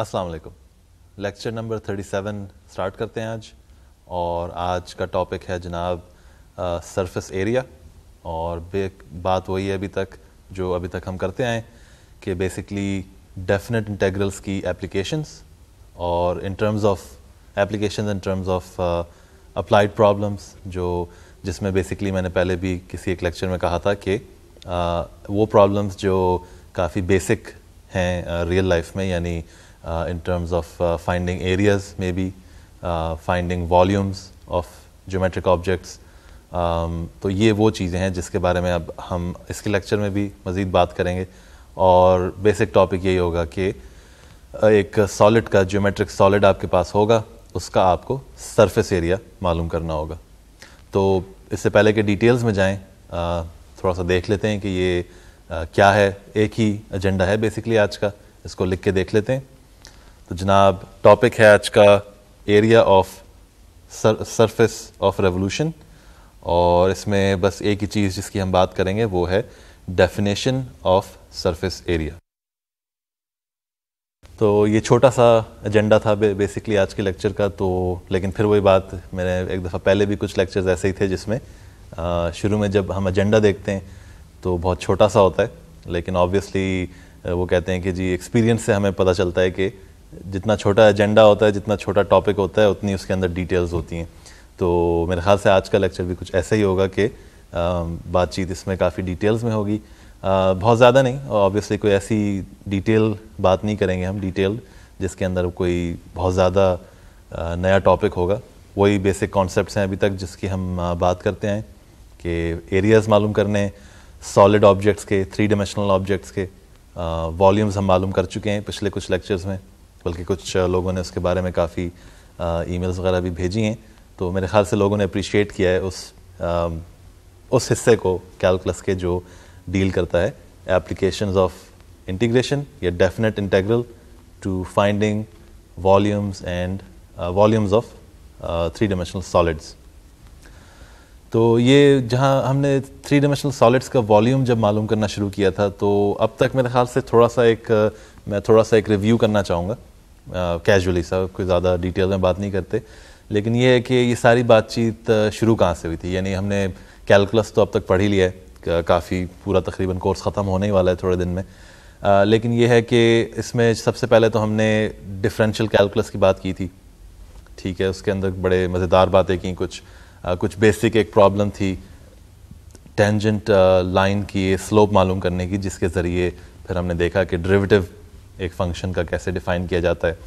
अस्सलाम वालेकुम lecture number 37 start करते हैं आज और आज का टॉपिक है जनाब सरफेस एरिया और बात वही है अभी तक जो अभी तक हम करते आए कि बेसिकली डेफिनेट इंटेग्रल्स की एप्लीकेशंस और in terms of applications in terms of applied problems जो जिसमें बेसिकली मैंने पहले भी किसी एक लेक्चर में कहा था कि uh, वो प्रॉब्लम्स जो काफ़ी बेसिक हैं रियल लाइफ में यानी uh, Uh, in terms of uh, finding areas, maybe uh, finding volumes of geometric objects. Um, तो ये वो चीज़ें हैं जिसके बारे में अब हम इसके लेक्चर में भी मज़ीद बात करेंगे और बेसिक टॉपिक यही होगा कि एक सॉलिड का ज्योमेट्रिक सॉलिड आपके पास होगा उसका आपको सरफेस एरिया मालूम करना होगा तो इससे पहले के डिटेल्स में जाएं थोड़ा सा देख लेते हैं कि ये क्या है एक ही एजेंडा है बेसिकली आज का इसको लिख के देख लेते हैं तो जनाब टॉपिक है आज का area of surface of revolution और इसमें बस एक ही चीज़ जिसकी हम बात करेंगे वो है डेफिनेशन ऑफ सरफेस एरिया तो ये छोटा सा एजेंडा था बे, बेसिकली आज के लेक्चर का तो लेकिन फिर वही बात मैंने एक दफ़ा पहले भी कुछ लेक्चर्स ऐसे ही थे जिसमें शुरू में जब हम एजेंडा देखते हैं तो बहुत छोटा सा होता है लेकिन ऑब्वियसली वो कहते हैं कि जी एक्सपीरियंस से हमें पता चलता है कि जितना छोटा एजेंडा होता है जितना छोटा टॉपिक होता है उतनी उसके अंदर डिटेल्स होती हैं तो मेरे ख्याल से आज का लेक्चर भी कुछ ऐसा ही होगा कि बातचीत इसमें काफ़ी डिटेल्स में होगी बहुत ज़्यादा नहीं और ऑब्वियसली कोई ऐसी डिटेल बात नहीं करेंगे हम डिटेल जिसके अंदर कोई बहुत ज़्यादा नया टॉपिक होगा वही बेसिक कॉन्सेप्ट हैं अभी तक जिसकी हम बात करते हैं कि एरियाज़ मालूम करने सॉलिड ऑब्जेक्ट्स के थ्री डिमेंशनल ऑब्जेक्ट्स के वॉल्यूम्स हम मालूम कर चुके हैं पिछले कुछ लेक्चर्स में बल्कि कुछ लोगों ने उसके बारे में काफ़ी ईमेल्स वगैरह भी भेजी हैं तो मेरे ख्याल से लोगों ने अप्रिशिएट किया है उस आ, उस हिस्से को कैलकुलस के जो डील करता है एप्लीकेशन ऑफ इंटीग्रेशन या definite integral to finding volumes and volumes of three dimensional solids तो ये जहाँ हमने थ्री डिमेंशनल सॉलिड्स का वॉल्यूम जब मालूम करना शुरू किया था तो अब तक मेरे ख्याल से थोड़ा सा एक मैं थोड़ा सा एक रिव्यू करना चाहूँगा कैजुअली सब कोई ज़्यादा डिटेल में बात नहीं करते लेकिन ये है कि ये सारी बातचीत शुरू कहाँ से हुई थी यानी हमने कैलकुलस तो अब तक पढ़ ही लिया है काफ़ी पूरा तकरीबन कोर्स ख़त्म होने ही वाला है थोड़े दिन में आ, लेकिन ये है कि इसमें सबसे पहले तो हमने डिफरेंशियल कैलकुलस की बात की थी ठीक है उसके अंदर बड़े मज़ेदार बातें की कुछ आ, कुछ बेसिक एक प्रॉब्लम थी टेंजेंट लाइन की स्लोप मालूम करने की जिसके ज़रिए फिर हमने देखा कि ड्रिविटिव एक फंक्शन का कैसे डिफ़ाइन किया जाता है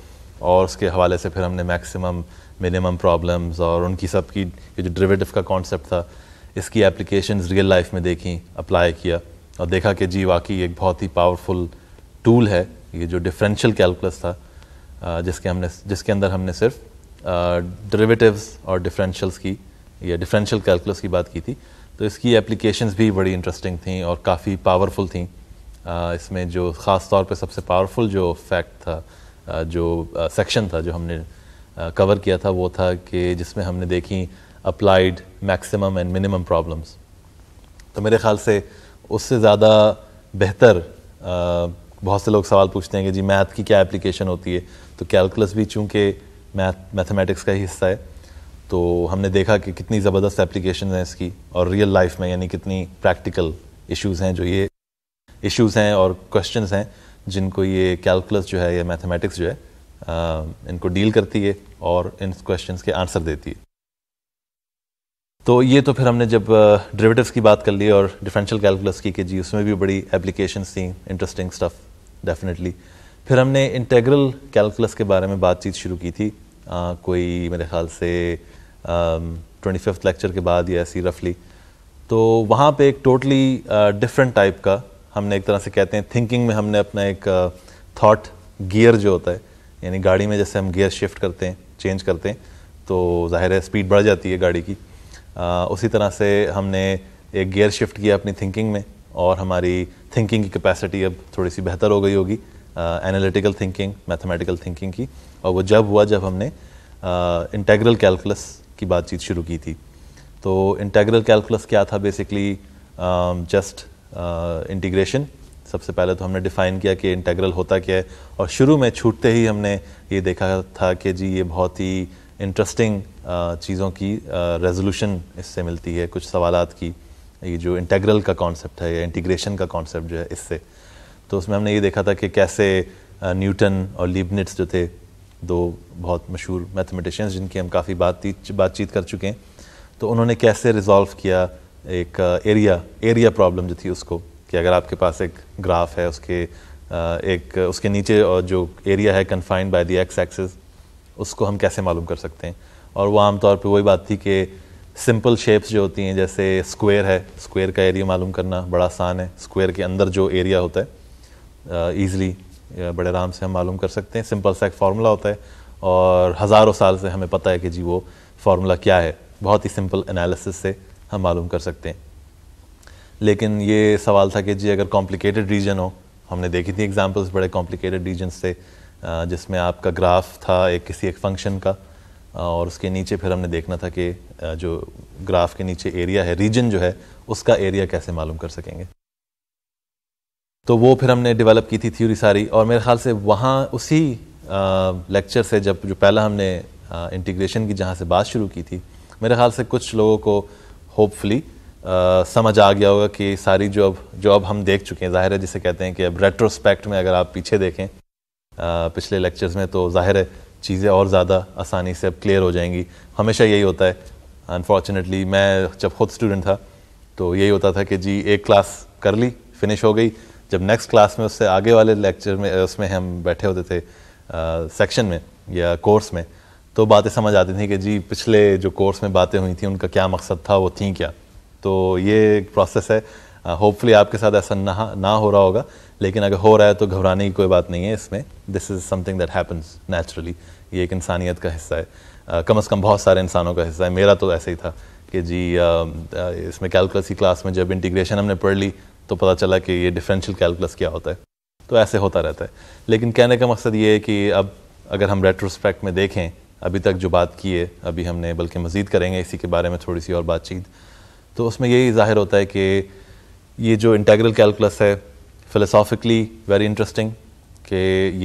और उसके हवाले से फिर हमने मैक्सिमम मिनिमम प्रॉब्लम्स और उनकी सब की जो ड्रिवेटिव का कॉन्सेप्ट था इसकी एप्लीकेशन रियल लाइफ में देखी अप्लाई किया और देखा कि जी वाकई एक बहुत ही पावरफुल टूल है ये जो डिफरेंशियल कैलकुलस था जिसके हमने जिसके अंदर हमने सिर्फ डेरिवेटिव्स और डिफरेंशियल्स की या डिफरेंशियल कैलकुलस की बात की थी तो इसकी एप्लीकेशंस भी बड़ी इंटरेस्टिंग थी और काफ़ी पावरफुल थी इसमें जो ख़ास तौर पे सबसे पावरफुल जो फैक्ट था जो सेक्शन था जो हमने कवर किया था वो था कि जिसमें हमने देखी applied maximum and minimum problems तो मेरे ख्याल से उससे ज़्यादा बेहतर बहुत से लोग सवाल पूछते हैं कि जी मैथ की क्या एप्लीकेशन होती है तो कैलकुलस भी चूँकि मैथ मैथमेटिक्स का ही हिस्सा है तो हमने देखा कि कितनी ज़बरदस्त एप्लीकेशन हैं इसकी और रियल लाइफ में यानी कितनी प्रैक्टिकल इश्यूज हैं जो ये इश्यूज हैं और क्वेश्चन हैं जिनको ये कैलकुलस जो है या मैथमेटिक्स जो है आ, इनको डील करती है और इन क्वेश्चन के आंसर देती है तो ये तो फिर हमने जब डिवेटिवस की बात कर ली और डिफरेंशियल कैलकुलस की कि जी उसमें भी बड़ी एप्लीकेशन थी इंटरेस्टिंग स्टफ डेफिनेटली फिर हमने इंटेग्रल कैलकुलस के बारे में बातचीत शुरू की थी आ, कोई मेरे ख्याल से ट्वेंटी फिफ्थ लेक्चर के बाद या ऐसी रफली तो वहाँ पे एक टोटली डिफरेंट टाइप का हमने एक तरह से कहते हैं थिंकिंग में हमने अपना एक थाट गियर जो होता है यानी गाड़ी में जैसे हम गियर शिफ्ट करते हैं चेंज करते हैं तो जाहिर है स्पीड बढ़ जाती है गाड़ी की आ, उसी तरह से हमने एक गियर शिफ्ट किया अपनी थिंकिंग में और हमारी थिंकिंग की कैपेसिटी अब थोड़ी सी बेहतर हो गई होगी एनालिटिकल थिंकिंग मैथमेटिकल थिंकिंग की और वो जब हुआ जब हमने इंटेग्रल uh, कैलकुलस की बातचीत शुरू की थी तो इंटेग्रल कैलकुलस क्या था बेसिकली जस्ट इंटीग्रेशन सबसे पहले तो हमने डिफ़ाइन किया कि इंटेग्रल होता क्या है और शुरू में छूटते ही हमने ये देखा था कि जी ये बहुत ही इंटरेस्टिंग चीज़ों की रेजोल्यूशन इससे मिलती है कुछ सवाल की ये जो इंटेग्रल का कॉन्सेप्ट है या इंटीग्रेशन का कॉन्सेप्ट जो है इससे तो उसमें हमने ये देखा था कि कैसे न्यूटन और लिबनिट्स जो थे दो बहुत मशहूर मैथमेटिशियंस जिनकी हम काफ़ी बातचीत बातचीत कर चुके हैं तो उन्होंने कैसे रिजॉल्व किया एक एरिया एरिया प्रॉब्लम जो थी उसको कि अगर आपके पास एक ग्राफ है उसके uh, एक उसके नीचे और जो एरिया है confined by the x axis उसको हम कैसे मालूम कर सकते हैं और वो आमतौर पर वही बात थी कि सिंपल शेप्स जो होती हैं जैसे स्क्वायर है स्क्वायर का एरिया मालूम करना बड़ा आसान है स्क्वायर के अंदर जो एरिया होता है ईज़िली uh, बड़े आराम से हम मालूम कर सकते हैं सिंपल सा एक फार्मूला होता है और हज़ारों साल से हमें पता है कि जी वो फार्मूला क्या है बहुत ही सिंपल एनालिसिस से हम मालूम कर सकते हैं लेकिन ये सवाल था कि जी अगर कॉम्प्लिकेटेड रीजन हो हमने देखी थी एग्जांपल्स बड़े कॉम्प्लिकेटेड रीजन से जिसमें आपका ग्राफ था एक किसी एक फंक्शन का और उसके नीचे फिर हमने देखना था कि जो ग्राफ के नीचे एरिया है रीजन जो है उसका एरिया कैसे मालूम कर सकेंगे तो वो फिर हमने डेवलप की थी थ्योरी सारी और मेरे ख्याल से वहाँ उसी लेक्चर से जब जो पहला हमने इंटीग्रेशन की जहाँ से बात शुरू की थी मेरे ख्याल से कुछ लोगों को होपफुली uh, समझ आ गया होगा कि सारी जो अब जो अब हम देख चुके हैं ज़ाहिर है जिसे कहते हैं कि अब रेट्रोस्पेक्ट में अगर आप पीछे देखें आ, uh, पिछले लेक्चर्स में तो ज़ाहिर है चीज़ें और ज़्यादा आसानी से अब क्लियर हो जाएंगी हमेशा यही होता है अनफॉर्चुनेटली मैं जब खुद स्टूडेंट था तो यही होता था कि जी एक क्लास कर ली फिनिश हो गई जब नेक्स्ट क्लास में उससे आगे वाले लेक्चर में उसमें हम बैठे होते थे सेक्शन uh, में या कोर्स में तो बातें समझ आती थी कि जी पिछले जो कोर्स में बातें हुई थी उनका क्या मकसद था वो थी क्या तो ये एक प्रोसेस है होपफुली uh, आपके साथ ऐसा ना ना हो रहा होगा लेकिन अगर हो रहा है तो घबराने की कोई बात नहीं है इसमें this is something that happens naturally ये एक इंसानियत का हिस्सा है uh, कम अज़ कम बहुत सारे इंसानों का हिस्सा है मेरा तो ऐसा ही था कि जी uh, uh, इसमें कैलकुलस की क्लास में जब इंटीग्रेशन हमने पढ़ ली तो पता चला कि ये डिफरेंशियल कैलकुलस क्या होता है तो ऐसे होता रहता है लेकिन कहने का मकसद ये है कि अब अगर हम रेट्रोस्पेक्ट में देखें अभी तक जो बात की है अभी हमने बल्कि मज़ीद करेंगे इसी के बारे में थोड़ी सी और बातचीत तो उसमें यही ज़ाहिर होता है कि ये जो इंटेग्रल कैलकुलस है फिलोसॉफिकली वेरी इंटरेस्टिंग कि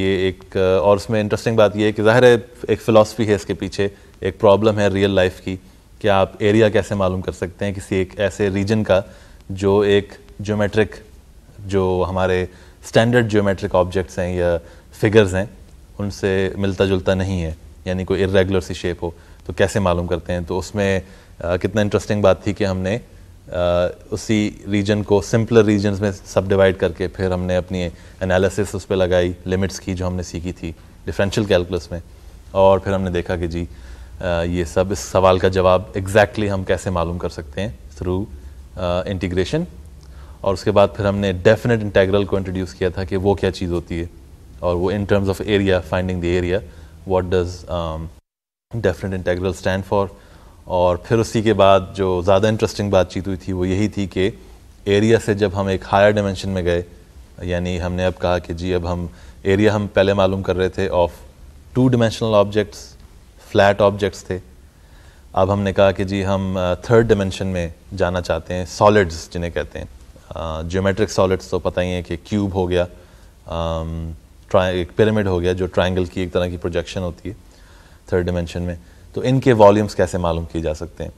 ये एक और उसमें इंटरेस्टिंग बात यह है कि ज़ाहिर है एक फ़िलासफ़ी है इसके पीछे एक प्रॉब्लम है रियल लाइफ की कि आप एरिया कैसे मालूम कर सकते हैं किसी एक ऐसे रीजन का जो एक जोमेट्रिक जो हमारे स्टैंडर्ड जोमेट्रिक ऑब्जेक्ट्स हैं या फिगर्स हैं उनसे मिलता जुलता नहीं है यानी कोई इरेगुलर सी शेप हो तो कैसे मालूम करते हैं तो उसमें आ, कितना इंटरेस्टिंग बात थी कि हमने आ, उसी रीजन को सिंपलर रीजन में सब डिवाइड करके फिर हमने अपनी एनालिसिस उस पर लगाई लिमिट्स की जो हमने सीखी थी डिफरेंशियल कैलकुलस में और फिर हमने देखा कि जी आ, ये सब इस सवाल का जवाब एग्जैक्टली exactly हम कैसे मालूम कर सकते हैं थ्रू इंटीग्रेशन और उसके बाद फिर हमने डेफिनेट इंटेग्रल को इंट्रोड्यूस किया था कि वो क्या चीज़ होती है और वो in terms of area finding the area what does definite integral stand for और फिर उसी के बाद जो ज़्यादा इंटरेस्टिंग बातचीत हुई थी वो यही थी कि एरिया से जब हम एक हायर डायमेंशन में गए यानी हमने अब कहा कि जी अब हम एरिया हम पहले मालूम कर रहे थे of two dimensional objects flat objects थे अब हमने कहा कि जी हम थर्ड uh, डिमेंशन में जाना चाहते हैं सॉलिड्स जिन्हें कहते हैं ज्योमेट्रिक uh, सॉलिड्स तो पता ही है कि क्यूब हो गया um, एक पिरामिड हो गया जो ट्राइंगल की एक तरह की प्रोजेक्शन होती है थर्ड डिमेंशन में तो इनके वॉल्यूम्स कैसे मालूम किए जा सकते हैं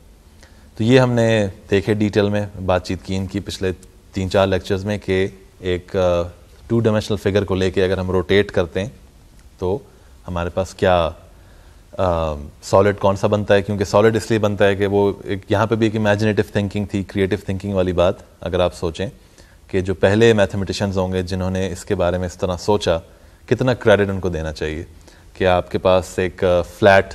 तो ये हमने देखे डिटेल में बातचीत की इनकी पिछले तीन चार लेक्चर्स में कि एक टू डायमेंशनल फिगर को लेके अगर हम रोटेट करते हैं तो हमारे पास क्या सॉलिड कौन सा बनता है क्योंकि सॉलिड इसलिए बनता है कि वो एक यहाँ पे भी एक इमेजिनेटिव थिंकिंग थी क्रिएटिव थिंकिंग वाली बात अगर आप सोचें कि जो पहले मैथमेटिशियंस होंगे जिन्होंने इसके बारे में इस तरह सोचा कितना क्रेडिट उनको देना चाहिए कि आपके पास एक फ्लैट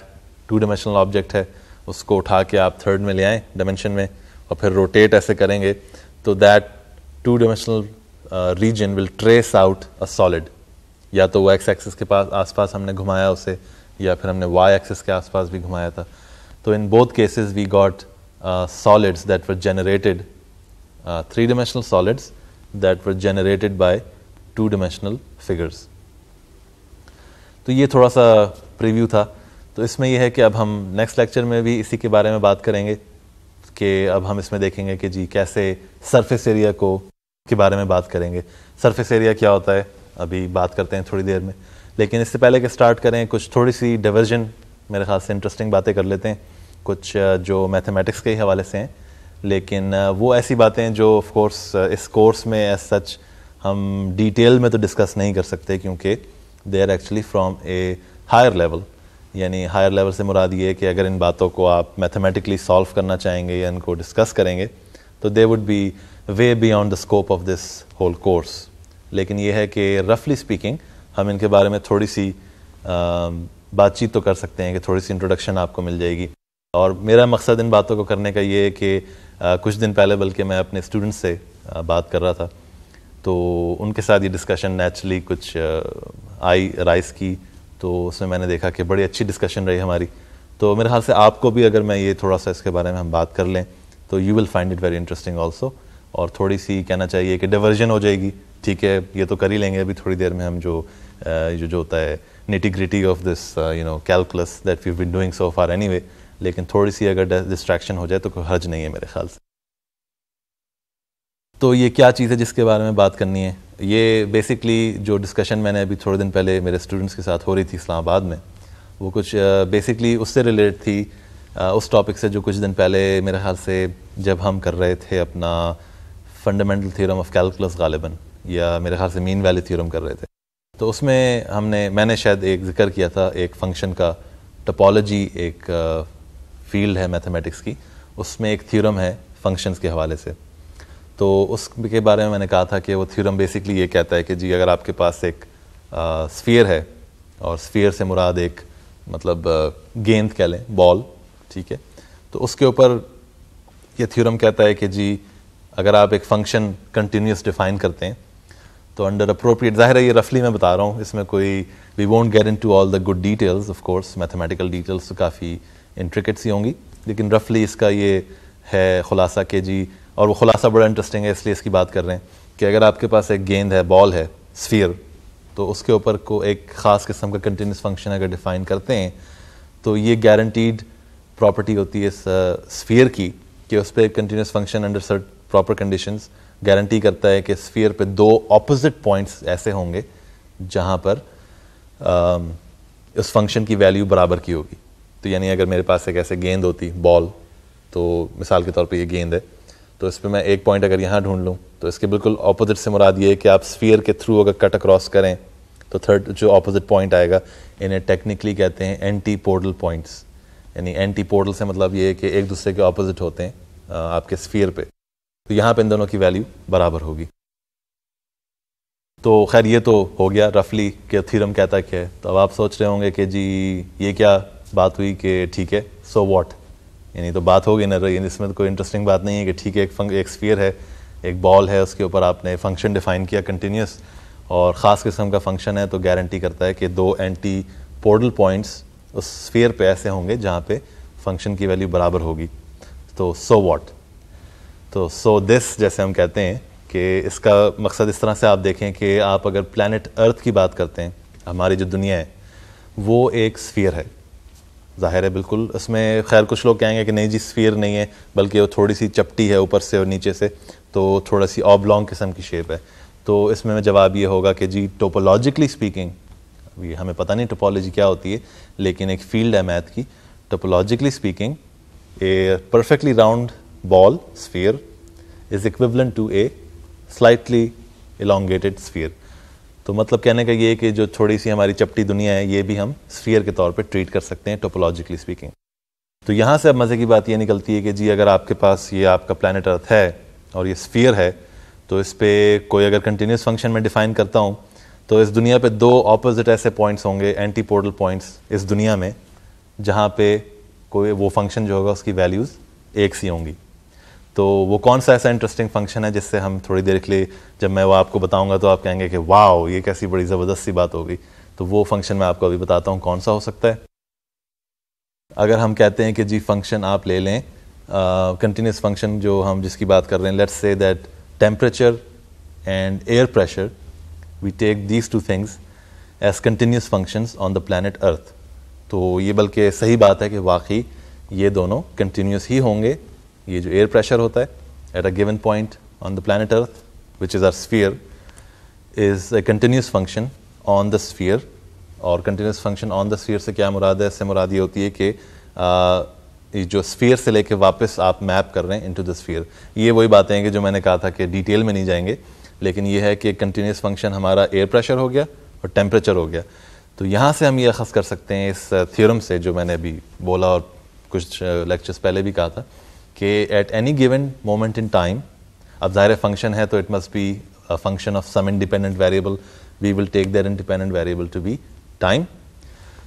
टू डायमेंशनल ऑब्जेक्ट है उसको उठा के आप थर्ड में ले आए डायमेंशन में और फिर रोटेट ऐसे करेंगे तो that two dimensional region will trace out a solid या तो वो एक्स एक्सिस के पास आसपास हमने घुमाया उसे या फिर हमने वाई एक्सिस के आसपास भी घुमाया था तो in both cases we got solids that were generated three dimensional solids that were generated by two dimensional figures तो ये थोड़ा सा प्रीव्यू था तो इसमें यह है कि अब हम नेक्स्ट लेक्चर में भी इसी के बारे में बात करेंगे कि अब हम इसमें देखेंगे कि जी कैसे सरफेस एरिया को के बारे में बात करेंगे सरफेस एरिया क्या होता है अभी बात करते हैं थोड़ी देर में लेकिन इससे पहले कि स्टार्ट करें कुछ थोड़ी सी डिवर्जन मेरे ख्याल से इंटरेस्टिंग बातें कर लेते हैं कुछ जो मैथमेटिक्स के हवाले से हैं लेकिन वो ऐसी बातें जो ऑफ कोर्स इस कोर्स में एज सच हम डिटेल में तो डिस्कस नहीं कर सकते क्योंकि they are actually from a higher level यानी हायर लेवल से मुराद ये कि अगर इन बातों को आप मैथमेटिकली सॉल्व करना चाहेंगे या इनको डिस्कस करेंगे तो they would be way beyond the scope of this whole course लेकिन यह है कि रफली स्पीकिंग हम इनके बारे में थोड़ी सी बातचीत तो कर सकते हैं कि थोड़ी सी इंट्रोडक्शन आपको मिल जाएगी और मेरा मकसद इन बातों को करने का ये है कि कुछ दिन पहले बल्कि मैं अपने स्टूडेंट्स से बात कर रहा था तो उनके साथ ये डिस्कशन नेचुरली कुछ uh, आई राइस की तो उसमें मैंने देखा कि बड़ी अच्छी डिस्कशन रही हमारी तो मेरे ख्याल से आपको भी अगर मैं ये थोड़ा सा इसके बारे में हम बात कर लें तो you will find it very interesting also और थोड़ी सी कहना चाहिए कि डिवर्जन हो जाएगी ठीक है ये तो कर ही लेंगे अभी थोड़ी देर में हम जो जो uh, जो होता है nitty gritty of this you know calculus that we been doing so far anyway लेकिन थोड़ी सी अगर डिस्ट्रैक्शन हो जाए तो कोई हर्ज नहीं है मेरे ख्याल से तो ये क्या चीज़ है जिसके बारे में बात करनी है ये बेसिकली जो डिस्कशन मैंने अभी थोड़े दिन पहले मेरे स्टूडेंट्स के साथ हो रही थी इस्लामाबाद में वो कुछ बेसिकली uh, उससे रिलेटेड थी uh, उस टॉपिक से जो कुछ दिन पहले मेरे ख्याल से जब हम कर रहे थे अपना फंडामेंटल थ्योरम ऑफ कैलकुलस गालिबन या मेरे ख्याल से मीन वैली थ्योरम कर रहे थे तो उसमें हमने मैंने शायद एक जिक्र किया था एक फंक्शन का टपोलॉजी एक फील्ड uh, है मैथमेटिक्स की उसमें एक थ्योरम है फंक्शंस के हवाले से तो उसके बारे में मैंने कहा था कि वो थ्योरम बेसिकली ये कहता है कि जी अगर आपके पास एक स्फीयर है और स्फीयर से मुराद एक मतलब गेंद कह लें बॉल ठीक है तो उसके ऊपर ये थ्योरम कहता है कि जी अगर आप एक फंक्शन कंटिन्यूस डिफाइन करते हैं तो अंडर अप्रोप्रिएट जाहिर है ये रफली मैं बता रहा हूँ इसमें कोई we won't get into all the good details of course mathematical details तो काफ़ी इंट्रिकेट सी होंगी लेकिन रफली इसका ये है खुलासा कि जी और वो खुलासा बड़ा इंटरेस्टिंग है इसलिए इसकी बात कर रहे हैं कि अगर आपके पास एक गेंद है बॉल है स्फीयर तो उसके ऊपर को एक ख़ास किस्म का कंटिन्यूस फंक्शन अगर डिफ़ाइन करते हैं तो ये गारंटीड प्रॉपर्टी होती है इस स्फीयर uh, की कि उस पर continuous function under certain proper condition guarantee करता है कि स्फीयर पे दो ऑपोजिट पॉइंट्स ऐसे होंगे जहाँ पर um, उस फंक्शन की वैल्यू बराबर की होगी तो यानी अगर मेरे पास एक ऐसे गेंद होती बॉल तो मिसाल के तौर पे ये गेंद है तो इस पर मैं एक पॉइंट अगर यहाँ ढूंढ लूँ तो इसके बिल्कुल ऑपोजिट से मुराद ये है कि आप स्फीयर के थ्रू अगर कट अक्रॉस करें तो थर्ड जो ऑपोजिट पॉइंट आएगा इन्हें टेक्निकली कहते हैं एंटी पोर्टल पॉइंट्स यानी एंटी पोर्टल से मतलब ये है कि एक दूसरे के ऑपोजिट होते हैं आपके स्फीयर पे तो यहाँ पे इन दोनों की वैल्यू बराबर होगी तो खैर ये तो हो गया रफली के थीरम कहता क्या है तो अब आप सोच रहे होंगे कि जी ये क्या बात हुई कि ठीक है सो so वॉट यानी तो बात होगी ना रही इसमें तो कोई इंटरेस्टिंग बात नहीं है कि ठीक है एक एक स्फीयर है एक बॉल है उसके ऊपर आपने फंक्शन डिफाइन किया कंटिन्यूस और ख़ास किस्म का फंक्शन है तो गारंटी करता है कि दो एंटी पोर्डल पॉइंट्स उस स्फीयर पे ऐसे होंगे जहाँ पे फंक्शन की वैल्यू बराबर होगी तो सो so वॉट तो सो so दिस जैसे हम कहते हैं कि इसका मकसद इस तरह से आप देखें कि आप अगर प्लानट अर्थ की बात करते हैं हमारी जो दुनिया है वो एक स्फीयर है ज़ाहिर है बिल्कुल इसमें खैर कुछ लोग कहेंगे कि नहीं जी स्फीयर नहीं है बल्कि वो थोड़ी सी चपटी है ऊपर से और नीचे से तो थोड़ा सी ऑबलॉन्ग किस्म की शेप है तो इसमें जवाब ये होगा कि जी टोपोलॉजिकली स्पीकिंग अभी हमें पता नहीं टोपोलॉजी क्या होती है लेकिन एक फील्ड है मैथ की topologically speaking a perfectly round ball sphere is equivalent to a slightly elongated sphere तो मतलब कहने का ये कि जो थोड़ी सी हमारी चपटी दुनिया है ये भी हम स्फीयर के तौर पर ट्रीट कर सकते हैं टोपोलॉजिकली स्पीकिंग तो यहाँ से अब मज़े की बात ये निकलती है कि जी अगर आपके पास ये आपका प्लानट अर्थ है और ये स्फीयर है तो इस पर कोई अगर कंटिन्यूस फंक्शन में डिफाइन करता हूँ तो इस दुनिया पे दो ऑपोजिट ऐसे पॉइंट्स होंगे एंटी पोर्टल पॉइंट्स इस दुनिया में जहाँ पे कोई वो फंक्शन जो होगा उसकी वैल्यूज़ एक सी होंगी तो वो कौन सा ऐसा इंटरेस्टिंग फंक्शन है जिससे हम थोड़ी देर के लिए जब मैं वो आपको बताऊंगा तो आप कहेंगे कि वाह ये कैसी बड़ी ज़बरदस्त सी बात होगी तो वो फंक्शन मैं आपको अभी बताता हूँ कौन सा हो सकता है अगर हम कहते हैं कि जी फंक्शन आप ले लें कंटिन्यूस uh, फंक्शन जो हम जिसकी बात कर रहे हैं let's say that temperature and air pressure we take these two things as continuous functions on the planet Earth तो ये बल्कि सही बात है कि वाकई ये दोनों कंटिन्यूस ही होंगे ये जो एयर प्रेशर होता है at a given point on the planet Earth which is our sphere is a continuous function on the sphere और continuous function on the sphere से क्या मुराद है इससे मुराद ये होती है कि जो स्फीयर से लेके वापस आप मैप कर रहे हैं इनटू द स्फीयर ये वही बातें हैं कि जो मैंने कहा था कि डिटेल में नहीं जाएंगे लेकिन ये है कि कंटिन्यूस फंक्शन हमारा एयर प्रेशर हो गया और टेम्परेचर हो गया तो यहाँ से हम ये अखज़ कर सकते हैं इस थ्योरम से जो मैंने अभी बोला और कुछ लेक्चर्स पहले भी कहा था कि at any given moment in time अब ज़ाहिर फंक्शन है तो it must be a function of some independent variable we will take their independent variable to be time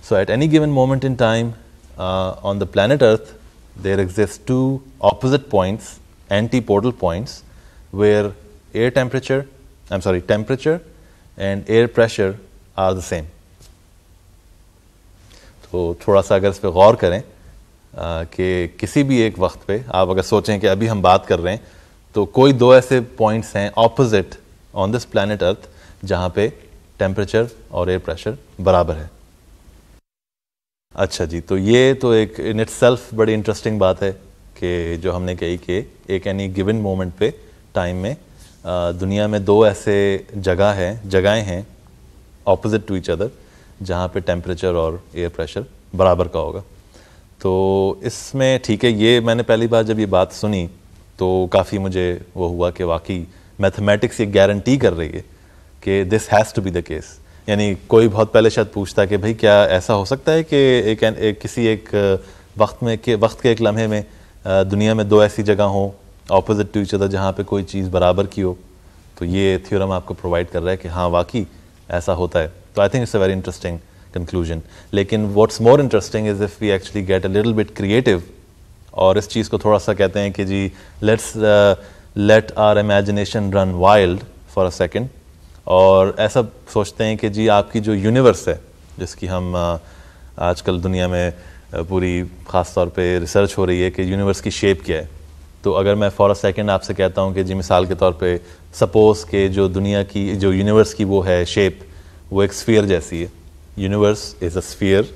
So at any given moment in time uh, on the planet Earth, there exist two opposite points, antipodal points, where air temperature, I'm sorry, temperature and air pressure are the same. तो थोड़ा सा अगर इस पर गौर करें कि किसी भी एक वक्त पे आप अगर सोचें कि अभी हम बात कर रहे हैं तो कोई दो ऐसे पॉइंट्स हैं opposite on this planet Earth जहाँ पे टेम्परेचर और एयर प्रेशर बराबर है अच्छा जी तो ये तो एक इन इट सेल्फ बड़ी इंटरेस्टिंग बात है कि जो हमने कही कि एक एनी गिवन मोमेंट पे टाइम में आ, दुनिया में दो ऐसे जगह हैं जगहें हैं ऑपोजिट टू इच अदर जहाँ पे टेम्परेचर और एयर प्रेशर बराबर का होगा तो इसमें ठीक है ये मैंने पहली बार जब ये बात सुनी तो काफ़ी मुझे वो हुआ कि वाकई मैथमेटिक्स ये गारंटी कर रही है कि this has to be the case यानी कोई बहुत पहले शायद पूछता कि भाई क्या ऐसा हो सकता है कि एक, एक किसी एक वक्त में के वक्त के एक लम्हे में दुनिया में दो ऐसी जगह हों ऑपोजिट टू इच अदर जहाँ पे कोई चीज़ बराबर की हो तो ये थ्योरम आपको प्रोवाइड कर रहा है कि हाँ वाकई ऐसा होता है तो I think it's a very interesting conclusion लेकिन what's more interesting is if we actually get a little bit creative और इस चीज़ को थोड़ा सा कहते हैं कि जी let's let our imagination run wild for a second और ऐसा सोचते हैं कि जी आपकी जो यूनिवर्स है जिसकी हम uh, आजकल दुनिया में uh, पूरी ख़ास तौर पे रिसर्च हो रही है कि यूनिवर्स की शेप क्या है तो अगर मैं फॉर अ सेकेंड आपसे कहता हूँ कि जी मिसाल के तौर पे सपोज़ के जो दुनिया की जो यूनिवर्स की वो है शेप वो एक स्फीयर जैसी है यूनिवर्स इज़ अ स्फीयर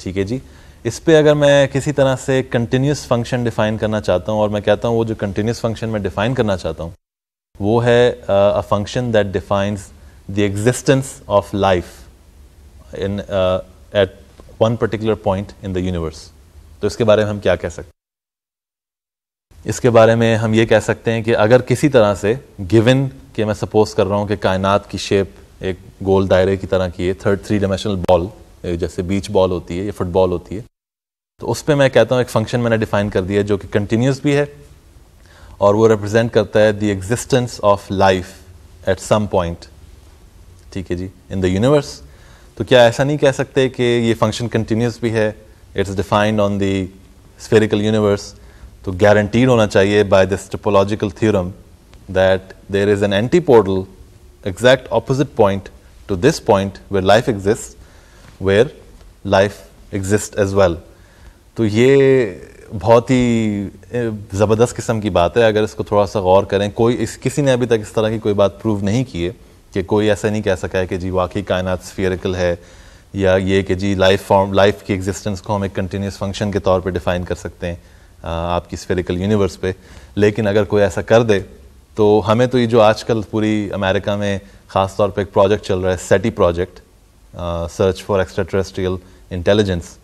ठीक है जी इस पर अगर मैं किसी तरह से कंटिन्यूस फंक्शन डिफ़ाइन करना चाहता हूँ और मैं कहता हूँ वो जो कंटिन्यूस फंक्शन मैं डिफ़ाइन करना चाहता हूँ वो है a function that defines the existence of life in at one particular point in the universe तो इसके बारे में हम क्या कह सकते हैं इसके बारे में हम ये कह सकते हैं कि अगर किसी तरह से गिवन कि मैं सपोज कर रहा हूँ कि कायनात की शेप एक गोल दायरे की तरह की है थर्ड थ्री डायमेंशनल बॉल जैसे बीच बॉल होती है या फुटबॉल होती है तो उस पर मैं कहता हूँ एक फंक्शन मैंने डिफाइन कर दिया जो कि कंटिन्यूस भी है और वो रिप्रेजेंट करता है the existence of life at some point ठीक है जी इन द यूनिवर्स तो क्या ऐसा नहीं कह सकते कि ये फंक्शन कंटिन्यूस भी है it's defined on the spherical universe तो गारंटीड होना चाहिए by this topological theorem that there is an antipodal exact opposite point to this point where life exists, where life exists as well. तो ये बहुत ही ज़बरदस्त किस्म की बात है अगर इसको थोड़ा सा गौर करें कोई इस किसी ने अभी तक इस तरह की कोई बात प्रूव नहीं की है कि कोई ऐसा नहीं कह सका है कि जी वाकई कायनात स्फियरिकल है या ये कि जी लाइफ फॉर्म लाइफ की एग्जिस्टेंस को हम एक कंटिन्यूस फंक्शन के तौर पर डिफ़ाइन कर सकते हैं आपकी स्फेरिकल यूनिवर्स पे लेकिन अगर कोई ऐसा कर दे तो हमें तो ये जो आजकल पूरी अमेरिका में ख़ास तौर पे एक प्रोजेक्ट चल रहा है SETI project search for extraterrestrial intelligence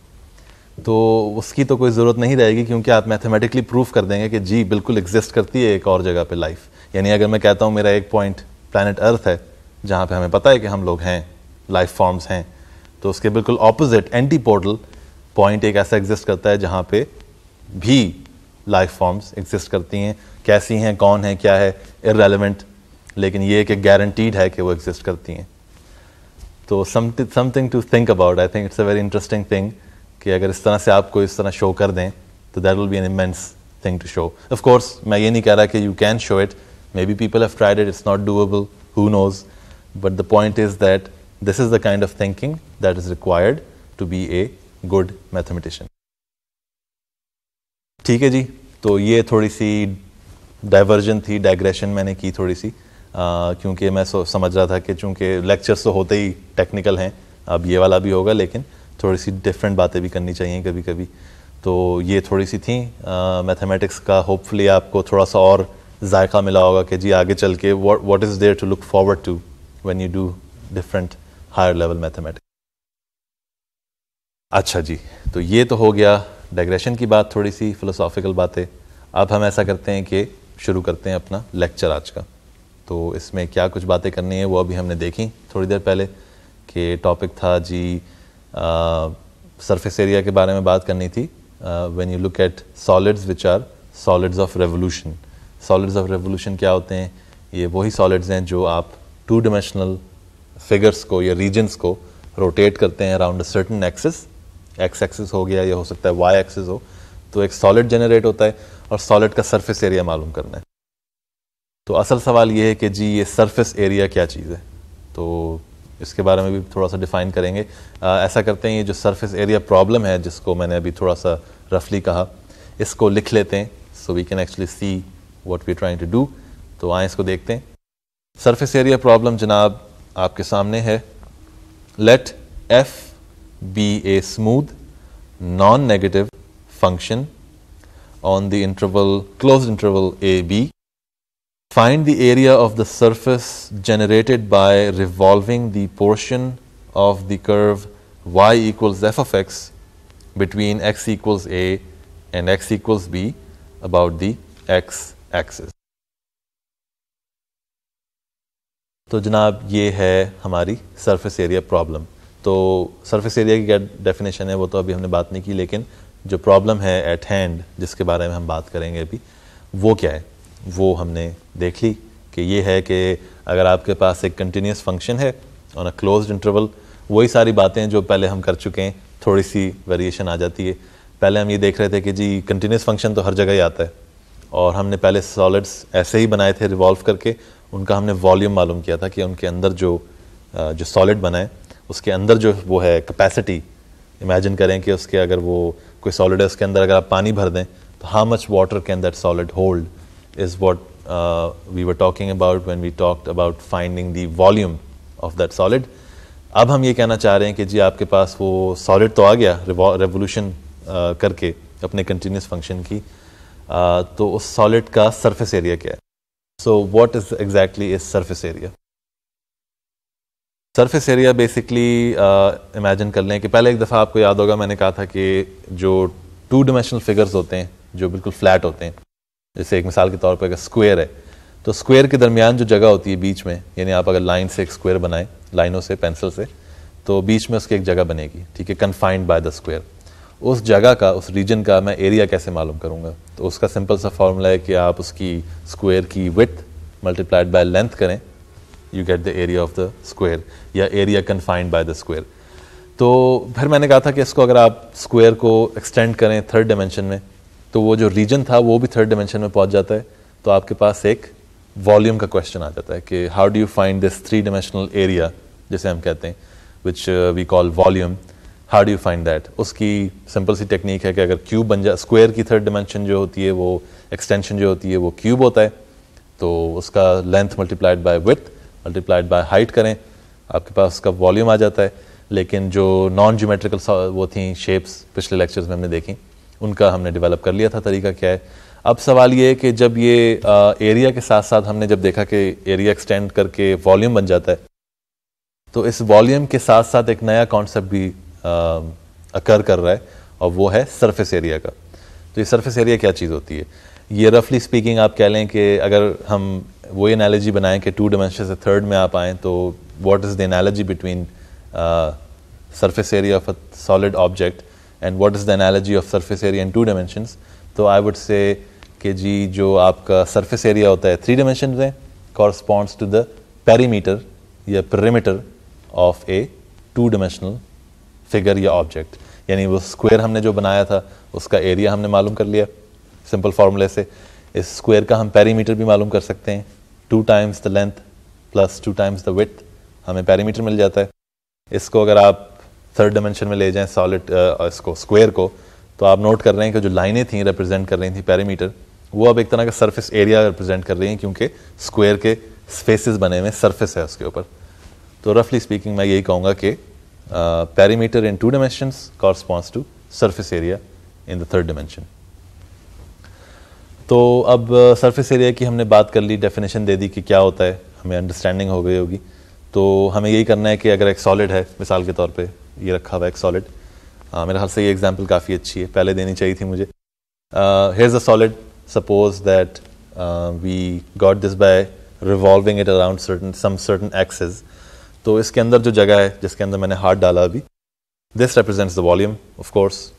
तो उसकी तो कोई ज़रूरत नहीं रहेगी क्योंकि आप मैथमेटिकली प्रूफ कर देंगे कि जी बिल्कुल एग्जिस्ट करती है एक और जगह पे लाइफ यानी अगर मैं कहता हूँ मेरा एक पॉइंट प्लानट अर्थ है जहाँ पे हमें पता है कि हम लोग हैं लाइफ फॉर्म्स हैं तो उसके बिल्कुल ऑपोजिट एंटी पोर्टल पॉइंट एक ऐसा एग्जिस्ट करता है जहाँ पे भी लाइफ फॉर्म्स एग्जिस्ट करती हैं कैसी हैं कौन है क्या है इरेलीवेंट लेकिन ये कि गारंटीड है कि वो एग्जिस्ट करती हैं तो something to think about I think it's a very interesting thing कि अगर इस तरह से आपको इस तरह शो कर दें तो that will be an immense thing to show of course मैं ये नहीं कह रहा कि you can show it maybe people have tried it it's not doable who knows but the point is that this is the kind of thinking that is required to be a good mathematician ठीक है जी तो ये थोड़ी सी diversion थी digression मैंने की थोड़ी सी क्योंकि मैं समझ रहा था कि चूँकि लेक्चर्स तो होते ही टेक्निकल हैं अब ये वाला भी होगा लेकिन थोड़ी सी डिफरेंट बातें भी करनी चाहिए कभी कभी तो ये थोड़ी सी थी मैथमेटिक्स का होपफुली आपको थोड़ा सा और जायका मिला होगा कि जी आगे चल के what is there to look forward to when you do different higher level mathematics अच्छा जी तो ये तो हो गया डाइग्रेशन की बात थोड़ी सी फिलोसॉफिकल बातें अब हम ऐसा करते हैं कि शुरू करते हैं अपना लेक्चर आज का तो इसमें क्या कुछ बातें करनी है वो अभी हमने देखी थोड़ी देर पहले कि टॉपिक था जी सरफेस एरिया के बारे में बात करनी थी when you look at solids which are solids of revolution solids of revolution क्या होते हैं ये वही सॉलिड्स हैं जो आप टू डिमेंशनल फिगर्स को या रीजन्स को रोटेट करते हैं around a certain axis x axis हो गया या हो सकता है वाई एक्सिस हो तो एक सॉलिड जनरेट होता है और सॉलिड का सरफेस एरिया मालूम करना है तो असल सवाल ये है कि जी ये सरफेस एरिया क्या चीज़ है तो इसके बारे में भी थोड़ा सा डिफ़ाइन करेंगे आ, ऐसा करते हैं ये जो सरफेस एरिया प्रॉब्लम है जिसको मैंने अभी थोड़ा सा रफली कहा इसको लिख लेते हैं so we can actually see what we trying to do तो आए इसको देखते हैं सरफेस एरिया प्रॉब्लम जनाब आपके सामने है let f be a smooth non negative function on the interval, closed interval AB. Find the area of the surface generated by revolving the portion of the curve y equals f of x between x equals a and x equals b about the x axis. तो जनाब ये है हमारी surface area problem तो surface area की क्या definition है वो तो अभी हमने बात नहीं की लेकिन जो प्रॉब्लम है एट हैंड जिसके बारे में हम बात करेंगे अभी वो क्या है वो हमने देख ली कि ये है कि अगर आपके पास एक कंटिन्यूस फंक्शन है ऑन अ क्लोज इंटरवल वही सारी बातें जो पहले हम कर चुके हैं थोड़ी सी वेरिएशन आ जाती है पहले हम ये देख रहे थे कि जी कंटिन्यूस फंक्शन तो हर जगह ही आता है और हमने पहले सॉलिड्स ऐसे ही बनाए थे रिवॉल्व करके उनका हमने वॉल्यूम मालूम किया था कि उनके अंदर जो जो सॉलिड बनाए उसके अंदर जो वो है कैपेसिटी इमेजिन करें कि उसके अगर वो कोई सॉलिड है उसके अंदर अगर आप पानी भर दें तो how much water can that solid hold is what we were talking about when we talk about finding the volume of that solid अब हम ये कहना चाह रहे हैं कि जी आपके पास वो सॉलिड तो आ गया रेवोल्यूशन uh, करके अपने कंटिन्यूस फंक्शन की uh, तो उस सॉलिड का सरफेस एरिया क्या है so what is exactly is surface area surface area basically imagine कर लें कि पहले एक दफ़ा आपको याद होगा मैंने कहा था कि जो टू डिमेंशनल फिगर्स होते हैं जो बिल्कुल फ्लैट होते हैं जैसे एक मिसाल के तौर पर अगर स्क्वायर है तो स्क्वायर के दरमियान जो जगह होती है बीच में यानी आप अगर लाइन से एक स्क्वायर बनाएं लाइनों से पेंसिल से तो बीच में उसकी एक जगह बनेगी ठीक है कन्फाइंड बाय द स्क्वायर उस जगह का उस रीजन का मैं एरिया कैसे मालूम करूँगा तो उसका सिंपल सा फॉर्मूला है कि आप उसकी स्क्वायर की विथ मल्टीप्लाइड बाय लेंथ करें you get the area of the square या area confined by the square तो फिर मैंने कहा था कि इसको अगर आप स्क्वेयर को एक्सटेंड करें थर्ड डायमेंशन में तो वो जो रीजन था वो भी थर्ड डायमेंशन में पहुंच जाता है तो आपके पास एक वॉल्यूम का क्वेश्चन आ जाता है कि how do you find this three dimensional area जिसे हम कहते हैं which we call volume how do you find that उसकी सिंपल सी टेक्निक है कि अगर क्यूब बन जाए स्क्वेयर की थर्ड डायमेंशन जो होती है वो एक्सटेंशन जो होती है वो क्यूब होता है तो उसका length multiplied by width multiplied by height करें आपके पास उसका वॉल्यूम आ जाता है लेकिन जो नॉन जोमेट्रिकल वो थी शेप्स पिछले लेक्चर्स में हमने देखी उनका हमने डेवलप कर लिया था तरीका क्या है अब सवाल ये है कि जब ये आ, एरिया के साथ साथ हमने जब देखा कि एरिया एक्सटेंड करके वॉल्यूम बन जाता है तो इस वॉल्यूम के साथ साथ एक नया कॉन्सेप्ट भी अकर कर रहा है और वो है सरफेस एरिया का तो ये सरफेस एरिया क्या चीज़ होती है ये रफली स्पीकिंग आप कह लें कि अगर हम वही एनालॉजी बनाएं कि टू डिमेंशन से थर्ड में आप आएँ तो what is the analogy between surface area of a solid object and what is the analogy of surface area in two dimensions तो आई वुड से कि जी जो आपका सरफेस एरिया होता है थ्री डिमेंशन में कॉरस्पॉन्ड्स टू द पेरीमीटर या perimeter of a two dimensional figure या object यानी वो स्क्वायर हमने जो बनाया था उसका एरिया हमने मालूम कर लिया सिंपल फार्मूले से इस स्क्वायर का हम पेरीमीटर भी मालूम कर सकते हैं two times the length plus two times the width हमें पैरीमीटर मिल जाता है इसको अगर आप थर्ड डायमेंशन में ले जाएं सॉलिड uh, इसको स्क्वायर को तो आप नोट कर रहे हैं कि जो लाइनें थी रिप्रेजेंट कर रही थी पैरीमीटर वो अब एक तरह का सरफेस एरिया रिप्रेजेंट कर रही हैं क्योंकि स्क्वायर के स्पेसेस बने हुए सरफेस है उसके ऊपर तो रफली स्पीकिंग मैं यही कहूँगा कि perimeter in two dimensions corresponds to surface area in the third dimension तो अब सरफेस एरिया की हमने बात कर ली डेफिनेशन दे दी कि क्या होता है हमें अंडरस्टैंडिंग हो गई होगी तो हमें यही करना है कि अगर एक सॉलिड है मिसाल के तौर पे ये रखा हुआ एक सॉलिड मेरे हाल से ये एग्जांपल काफ़ी अच्छी है पहले देनी चाहिए थी मुझे here is a solid suppose that we got this by revolving it around certain some certain axis तो इसके अंदर जो जगह है जिसके अंदर मैंने हाथ डाला अभी this represents the volume of course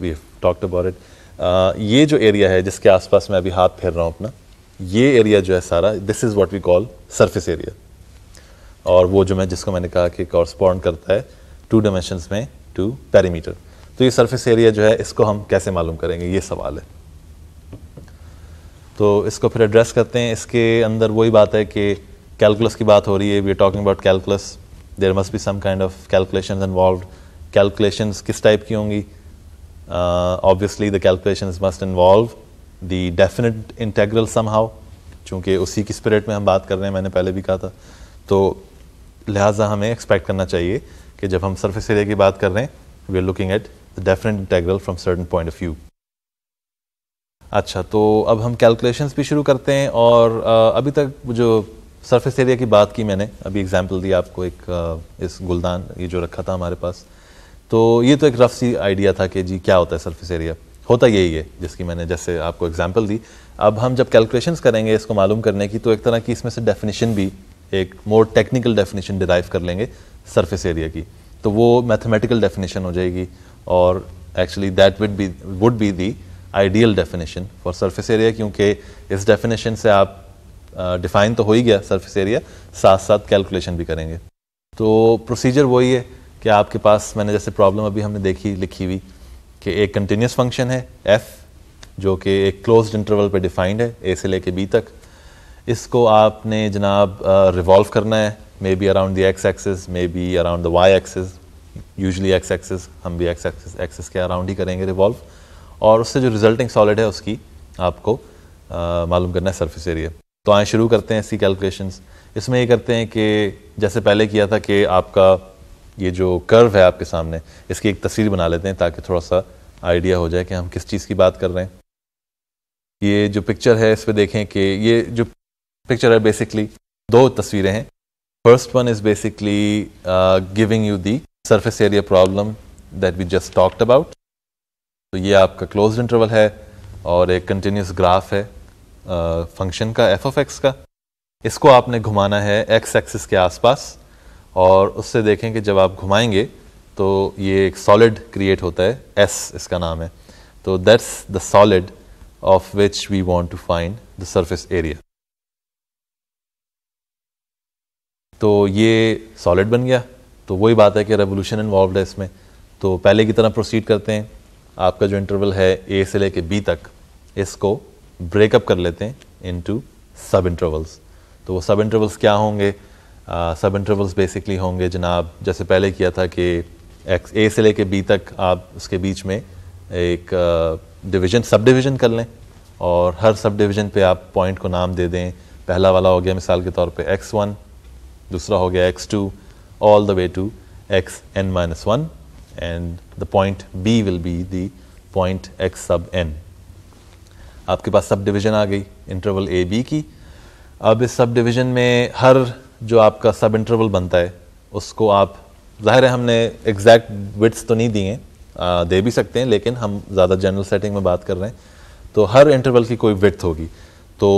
we have about it ये जो एरिया है जिसके आसपास मैं अभी हाथ फेर रहा हूँ अपना ये एरिया जो है सारा this is what we call surface area और वो जो मैं जिसको मैंने कहा कि कॉरस्पॉन्ड करता है टू डायमेंशन में टू पैरीमीटर तो ये सरफेस एरिया जो है इसको हम कैसे मालूम करेंगे ये सवाल है तो इसको फिर एड्रेस करते हैं इसके अंदर वही बात है कि कैलकुलस की बात हो रही है we are talking about calculus there must be some kind of calculation involve calculation किस टाइप की होंगी uh, obviously the calculations must involve the definite integral somehow चूँकि उसी की स्पिरिट में हम बात कर रहे हैं मैंने पहले भी कहा था तो लिहाजा हमें एक्सपेक्ट करना चाहिए कि जब हम सरफेस एरिया की बात कर रहे हैं we are looking at the definite integral from certain point of view अच्छा तो अब हम कैलकुलेशंस भी शुरू करते हैं और uh, अभी तक जो सरफेस एरिया की बात की मैंने अभी एग्जांपल दिया आपको एक uh, इस गुलदान ये जो रखा था हमारे पास तो ये तो एक रफ सी आइडिया था कि जी क्या होता है सरफेस एरिया होता यही है जिसकी मैंने जैसे आपको एग्जाम्पल दी अब हम जब कैलकुलेशंस करेंगे इसको मालूम करने की तो एक तरह की इसमें से डेफिनेशन भी एक मोर टेक्निकल डेफिनेशन डिराइव कर लेंगे सरफेस एरिया की तो वो मैथमेटिकल डेफिनेशन हो जाएगी और actually that would be would be the ideal definition for surface area क्योंकि इस डेफिनेशन से आप डिफाइन uh, तो हो ही गया सरफेस एरिया साथ साथ कैलकुलेशन भी करेंगे तो प्रोसीजर वही है कि आपके पास मैंने जैसे प्रॉब्लम अभी हमने देखी लिखी हुई कि एक कंटिन्यूस फंक्शन है एफ जो कि एक क्लोज इंटरवल पर डिफाइंड है ए से लेके बी तक इसको आपने जनाब रिवॉल्व करना है maybe around the x axis maybe around the y axis usually x axis हम भी एक्स एक्सेस एक्सेस के अराउंड ही करेंगे रिवॉल्व और उससे जो रिजल्टिंग सॉलिड है उसकी आपको मालूम करना है सरफेस एरिया तो आए शुरू करते हैं इसकी कैलकुलेशन इसमें ये करते हैं कि जैसे पहले किया था कि आपका ये जो कर्व है आपके सामने इसकी एक तस्वीर बना लेते हैं ताकि थोड़ा सा आइडिया हो जाए कि हम किस चीज़ की बात कर रहे हैं ये जो पिक्चर है इस पर देखें कि ये जो पिक्चर है बेसिकली दो तस्वीरें हैं first one is basically giving you the surface area problem that we just talked about तो ये आपका क्लोज इंटरवल है और एक कंटिन्यूस ग्राफ है फंक्शन uh, का एफ ऑफ एक्स का इसको आपने घुमाना है एक्स एक्सिस के आसपास और उससे देखें कि जब आप घुमाएंगे तो ये एक सॉलिड क्रिएट होता है एस इसका नाम है तो that's the solid of which we want to find the surface area तो ये सॉलिड बन गया तो वही बात है कि रेवोल्यूशन इन्वॉल्व है इसमें तो पहले की तरह प्रोसीड करते हैं आपका जो इंटरवल है ए से लेके बी तक इसको ब्रेकअप कर लेते हैं इनटू सब इंटरवल्स तो वो सब इंटरवल्स क्या होंगे सब इंटरवल्स बेसिकली होंगे जनाब जैसे पहले किया था कि एक्स ए से लेके बी तक आप उसके बीच में एक डिवीजन सब डिवीजन कर लें और हर सब डिवीजन पे आप पॉइंट को नाम दे दें पहला वाला हो गया मिसाल के तौर पे एक्स वन दूसरा हो गया x two all the way to x n minus one and the point b will be the point x sub n आपके पास सब डिवीजन आ गई इंटरवल ए बी की अब इस सब डिवीजन में हर जो आपका सब इंटरवल बनता है उसको आप ज़ाहिर है हमने एग्जैक्ट विट्स तो नहीं दिए दे भी सकते हैं लेकिन हम ज़्यादा जनरल सेटिंग में बात कर रहे हैं तो हर इंटरवल की कोई विथ होगी तो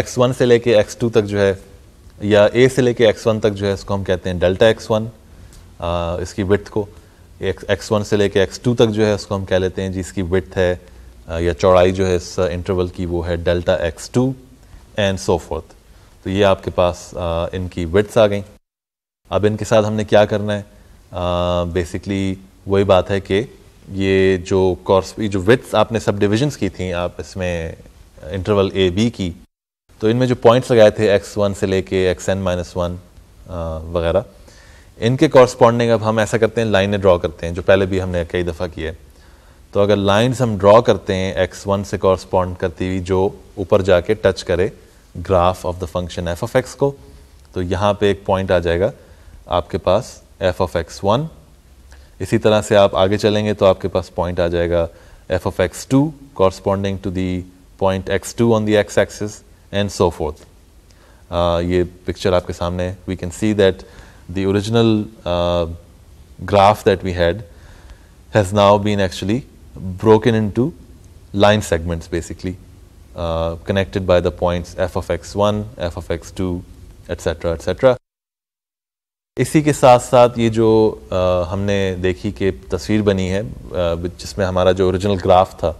x1 से लेके x2 तक जो है या a से लेके x1 तक जो है इसको हम कहते हैं डेल्टा x1 आ, इसकी विथ को x1 से लेके x2 तक जो है उसको हम कह लेते हैं जिसकी विथ है या चौड़ाई जो है इस इंटरवल की वो है delta x2 and so fourth तो ये आपके पास आ, इनकी विड्स आ गई अब इनके साथ हमने क्या करना है बेसिकली वही बात है कि ये जो कॉर्स जो विड्स आपने सब डिविजन्स की थी आप इसमें इंटरवल ए बी की तो इनमें जो पॉइंट्स लगाए थे एक्स वन से लेके एक्स एन माइनस वन वगैरह इनके कॉरस्पॉन्डिंग अब हम ऐसा करते हैं लाइनें ड्रॉ करते हैं जो पहले भी हमने कई दफ़ा किए है तो अगर लाइन्स हम ड्रॉ करते हैं एक्स वन से कॉरस्पॉन्ड करती हुई जो ऊपर जाके टच करे graph of the function f of x को तो यहाँ पे एक पॉइंट आ जाएगा आपके पास एफ ऑफ एक्स वन इसी तरह से आप आगे चलेंगे तो आपके पास पॉइंट आ जाएगा f of x two corresponding to the point x two on the x axis and so forth ये पिक्चर आपके सामने we can see that the original graph that we had has now been actually broken into line segments basically uh, connected by the points f of x1, f of x2, etc., etc. इसी के साथ साथ ये जो आ, uh, हमने देखी कि तस्वीर बनी है uh, जिसमें हमारा जो ओरिजिनल ग्राफ था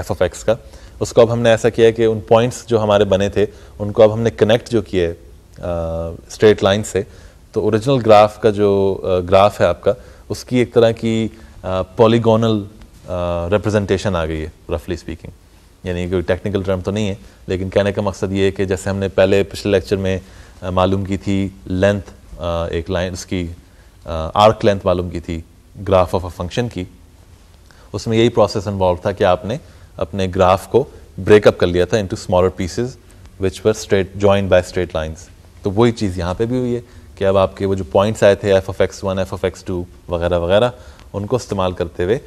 एफ ऑफ एक्स का उसको अब हमने ऐसा किया कि उन पॉइंट्स जो हमारे बने थे उनको अब हमने कनेक्ट जो किए स्ट्रेट uh, लाइन से तो ओरिजिनल ग्राफ का जो आ, ग्राफ है आपका उसकी एक तरह की पॉलीगोनल रिप्रेजेंटेशन आ गई है रफली स्पीकिंग यानी कोई टेक्निकल टर्म तो नहीं है लेकिन कहने का मकसद ये है कि जैसे हमने पहले पिछले लेक्चर में मालूम की थी लेंथ एक लाइन उसकी आर्क लेंथ मालूम की थी ग्राफ ऑफ अ फंक्शन की उसमें यही प्रोसेस इन्वॉल्व था कि आपने अपने ग्राफ को ब्रेकअप कर लिया था इंटू स्मॉलर पीसेज विच पर straight join by straight lines तो वही चीज़ यहाँ पे भी हुई है कि अब आपके वो जो पॉइंट्स आए थे f f x one f f x two वगैरह वगैरह उनको इस्तेमाल करते हुए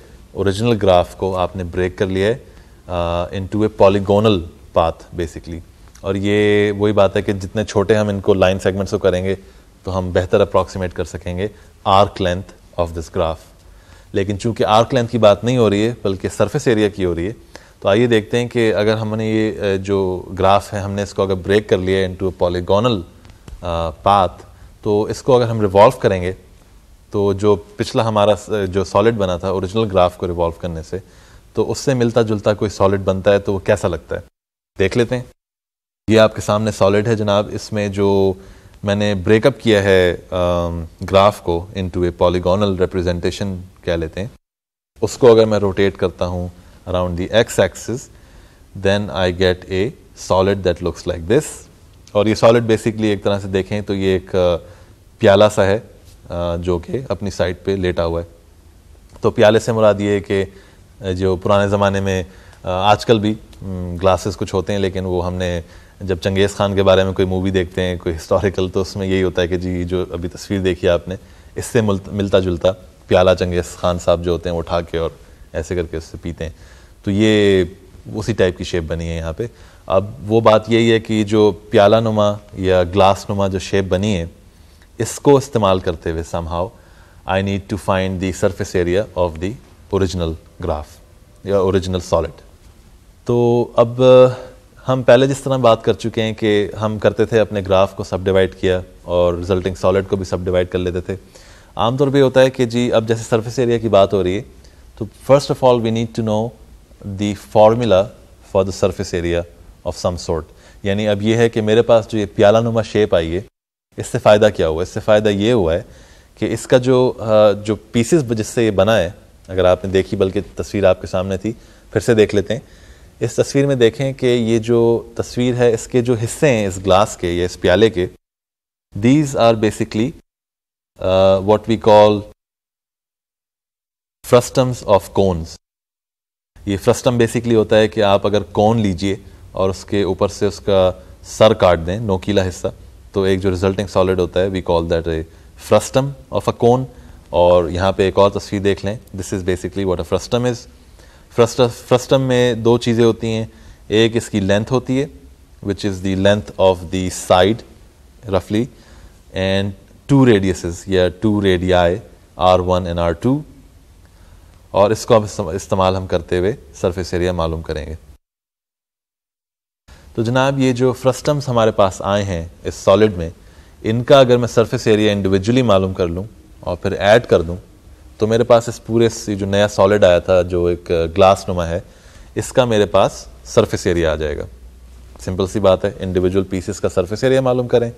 ओरिजिनल ग्राफ को आपने ब्रेक कर लिया है into a polygonal path basically और ये वही बात है कि जितने छोटे हम इनको लाइन सेगमेंट्स को करेंगे तो हम बेहतर अप्रॉक्सीमेट कर सकेंगे arc length of this graph लेकिन चूंकि आर्क लेंथ की बात नहीं हो रही है बल्कि सरफेस एरिया की हो रही है तो आइए देखते हैं कि अगर हमने ये जो ग्राफ है हमने इसको अगर ब्रेक कर लिया इनटू टू पॉलीगोनल पाथ तो इसको अगर हम रिवॉल्व करेंगे तो जो पिछला हमारा जो सॉलिड बना था ओरिजिनल ग्राफ को रिवॉल्व करने से तो उससे मिलता जुलता कोई सॉलिड बनता है तो वो कैसा लगता है देख लेते हैं ये आपके सामने सॉलिड है जनाब इसमें जो मैंने ब्रेकअप किया है ग्राफ को टू ए पॉलीगोनल रिप्रेजेंटेशन कह लेते हैं उसको अगर मैं रोटेट करता हूँ around the x axis then I get a solid that looks like this और ये सॉलिड बेसिकली एक तरह से देखें तो ये एक प्याला सा है जो कि अपनी साइड पे लेटा हुआ है तो प्याले से मुराद ये कि जो पुराने ज़माने में आजकल भी ग्लासेस कुछ होते हैं लेकिन वो हमने जब चंगेज़ खान के बारे में कोई मूवी देखते हैं कोई हिस्टोरिकल तो उसमें यही होता है कि जी जो अभी तस्वीर देखी आपने इससे मिलता जुलता प्याला चंगेज़ खान साहब जो होते हैं वो उठा के और ऐसे करके उससे पीते हैं तो ये उसी टाइप की शेप बनी है यहाँ पे अब वो बात यही है कि जो प्याला नुमा या ग्लास नुमा जो शेप बनी है इसको इस्तेमाल करते हुए somehow I need to find the surface area of the original graph या ओरिजिनल सॉलिड तो अब uh, हम पहले जिस तरह बात कर चुके हैं कि हम करते थे अपने ग्राफ को सब डिवाइड किया और रिजल्टिंग सॉलिड को भी सब डिवाइड कर लेते थे आमतौर पर होता है कि जी अब जैसे सरफेस एरिया की बात हो रही है तो first of all we need to know the formula for the surface area of some sort यानी अब ये है कि मेरे पास जो ये प्याला नुमा शेप आई है इससे फ़ायदा क्या हुआ इससे फ़ायदा ये हुआ है कि इसका जो uh, जो पीसेस जिससे ये बना है अगर आपने देखी बल्कि तस्वीर आपके सामने थी फिर से देख लेते हैं इस तस्वीर में देखें कि ये जो तस्वीर है इसके जो हिस्से हैं इस ग्लास के या इस प्याले के these are basically what we call frustums of cones ये फ्रस्टम बेसिकली होता है कि आप अगर कोन लीजिए और उसके ऊपर से उसका सर काट दें नोकीला हिस्सा तो एक जो रिजल्टिंग सॉलिड होता है we call that a frustum of a cone और यहाँ पे एक और तस्वीर देख लें this is basically what a frustum is frustum frustum में दो चीज़ें होती हैं एक इसकी लेंथ होती है which is the length of the side रफली एंड टू रेडियस या two radii r one and r two और इसको अब इस्तेमाल हम करते हुए सरफेस एरिया मालूम करेंगे तो जनाब ये जो फ्रस्टम्स हमारे पास आए हैं इस सॉलिड में इनका अगर मैं सरफेस एरिया इंडिविजुअली मालूम कर लूँ और फिर ऐड कर दूँ तो मेरे पास इस पूरे जो नया सॉलिड आया था जो एक ग्लास uh, नुमा है इसका मेरे पास सरफेस एरिया आ जाएगा सिंपल सी बात है इंडिविजुअल पीसेस का सरफेस एरिया मालूम करें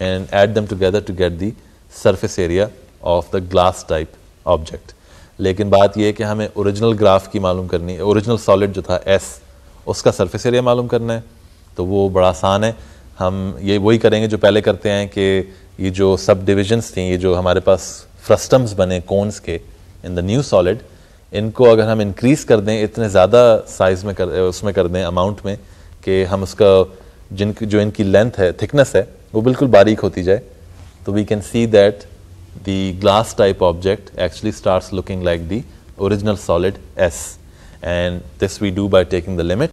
and add them together to get the surface area of the glass type object लेकिन बात यह है कि हमें ओरिजिनल ग्राफ की मालूम करनी है ओरिजिनल सॉलिड जो था एस उसका सरफेस एरिया मालूम करना है तो वो बड़ा आसान है हम ये वही करेंगे जो पहले करते हैं कि ये जो सब डिविजन्स थी ये जो हमारे पास फ्रस्टम्स बने कोन्स के इन द न्यू सॉलिड इनको अगर हम इंक्रीज कर दें इतने ज़्यादा साइज में कर उसमें कर दें अमाउंट में कि हम उसका जिन जो इनकी लेंथ है थिकनेस है वो बिल्कुल बारीक होती जाए तो we can see that the glass type object actually start looking like the original solid s and this we do by taking the limit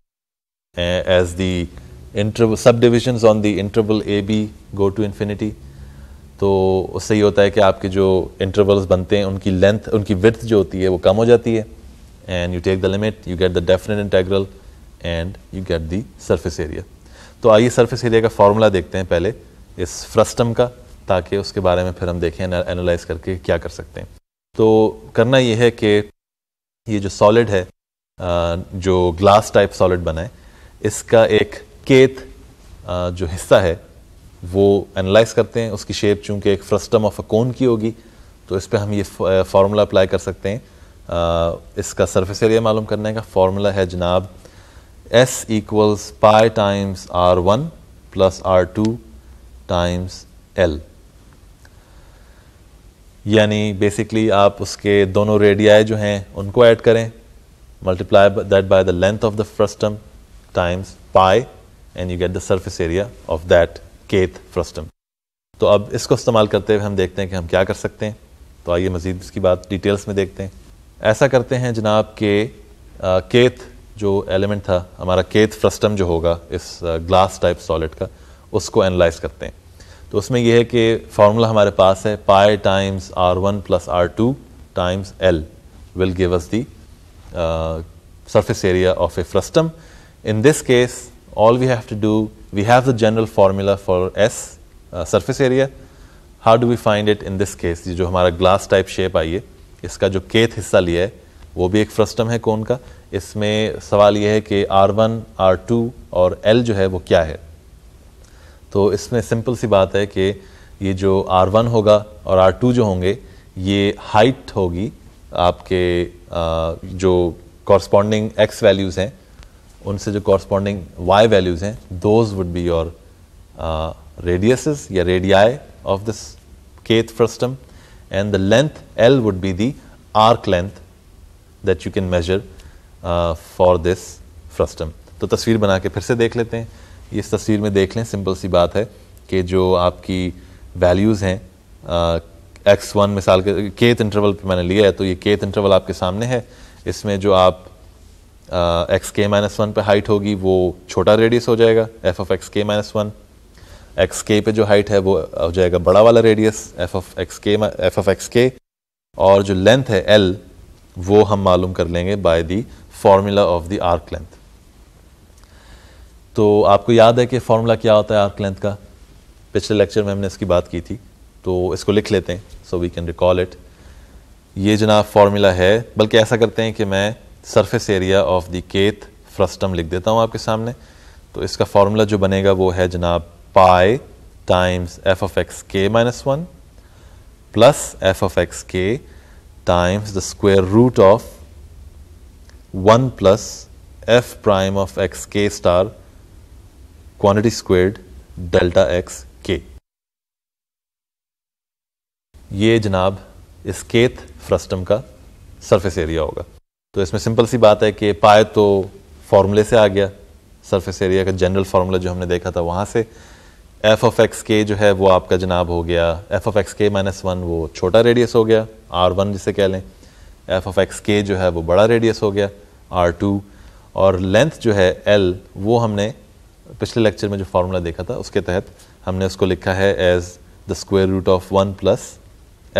as the division on the the a b go to infinity तो उससे ये होता है कि आपके जो intervals बनते हैं उनकी लेंथ उनकी विथ जो होती है वो कम हो जाती है and you take the limit you get the definite integral and you get the surface area तो आइए सरफेस एरिया का फार्मूला देखते हैं पहले इस फ्रस्टम का ताकि उसके बारे में फिर हम देखें एनालाइज करके क्या कर सकते हैं तो करना ये है कि ये जो सॉलिड है जो ग्लास टाइप सॉलिड बनाए इसका एक केत जो हिस्सा है वो एनालाइज करते हैं उसकी शेप चूंकि एक फ्रस्टम ऑफ अ कोन की होगी तो इस पर हम ये फार्मूला अप्लाई कर सकते हैं आ, इसका सरफेस एरिया मालूम करने का फार्मूला है जनाब s equals pi times r one plus r two times l यानी बेसिकली आप उसके दोनों रेडियाई जो हैं उनको ऐड करें multiply that by the length of the frustum times pi and you get the surface area of that kth frustum तो अब इसको इस्तेमाल करते हुए हम देखते हैं कि हम क्या कर सकते हैं तो आइए मज़ीद इसकी बात डिटेल्स में देखते हैं ऐसा करते हैं जनाब के आ, केत जो एलिमेंट था हमारा केत फ्रस्टम जो होगा इस ग्लास टाइप सॉलिड का उसको एनालाइज करते हैं तो उसमें यह है कि फार्मूला हमारे पास है pi times r one plus r two times l will give us the surface area of a frustum. In this case, all we have to do we have the general formula for S uh, surface area. How do we find it in this case? ये जो हमारा glass type shape आई है इसका जो kth हिस्सा लिया है वो भी एक फ्रस्टम है कोन का इसमें सवाल ये है कि R1, R2 और L जो है वो क्या है तो इसमें सिंपल सी बात है कि ये जो R1 होगा और R2 जो होंगे ये हाइट होगी आपके आ, uh, जो कॉरस्पॉन्डिंग एक्स वैल्यूज़ हैं उनसे जो कॉरस्पॉन्डिंग वाई वैल्यूज़ हैं those would be your radius या radii of this kth frustum and the length l would be the arc length that you can measure for this frustum तो तस्वीर बना के फिर से देख लेते हैं इस तस्वीर में देख लें सिंपल सी बात है कि जो आपकी वैल्यूज़ हैं एक्स वन मिसाल के केत इंटरवल पे मैंने लिया है तो ये केत इंटरवल आपके सामने है इसमें जो आप एक्स के माइनस वन पर हाइट होगी वो छोटा रेडियस हो जाएगा f of x k minus one x k पे जो हाइट है वो हो जाएगा बड़ा वाला radius f of x k f of x k और जो लेंथ है एल वो हम मालूम कर लेंगे by the formula of the arc length तो आपको याद है कि फार्मूला क्या होता है आर्क लेंथ का पिछले लेक्चर में हमने इसकी बात की थी तो इसको लिख लेते हैं so we can recall it ये जनाब फार्मूला है बल्कि ऐसा करते हैं कि मैं surface area of the kth frustum लिख देता हूँ आपके सामने तो इसका फार्मूला जो बनेगा वो है जनाब pi times f of x k minus one plus f of x k times the square root of one plus f prime of x k star quantity squared delta x k ये जनाब इस kth frustum का surface area होगा तो इसमें simple सी बात है कि पाए तो फॉर्मूले से आ गया सरफेस एरिया का जनरल फार्मूला जो हमने देखा था वहाँ से एफ ऑफ एक्स के जो है वो आपका जनाब हो गया f of x k minus one वो छोटा रेडियस हो गया आर वन जिसे कह लें एफ ऑफ एक्स के जो है वो बड़ा रेडियस हो गया आर टू और लेंथ जो है एल वो हमने पिछले लेक्चर में जो फार्मूला देखा था उसके तहत हमने उसको लिखा है as the square root of one plus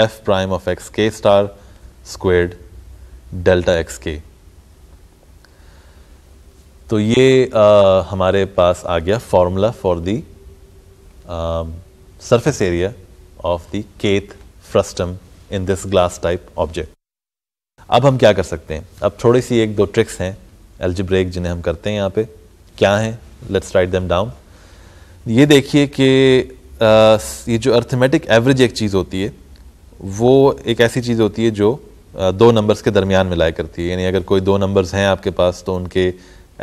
f prime of x k star squared delta x k तो ये आ, हमारे पास आ गया formula for the surface area of the kth frustum in this glass type object अब हम क्या कर सकते हैं अब थोड़ी सी एक दो ट्रिक्स हैं एल्जिब्रेक जिन्हें हम करते हैं यहाँ पे क्या हैं लेट्स राइट देम डाउन ये देखिए कि ये जो अर्थमेटिक एवरेज एक चीज़ होती है वो एक ऐसी चीज़ होती है जो दो नंबर्स के दरमियान मिलाया करती है यानी अगर कोई दो नंबर्स हैं आपके पास तो उनके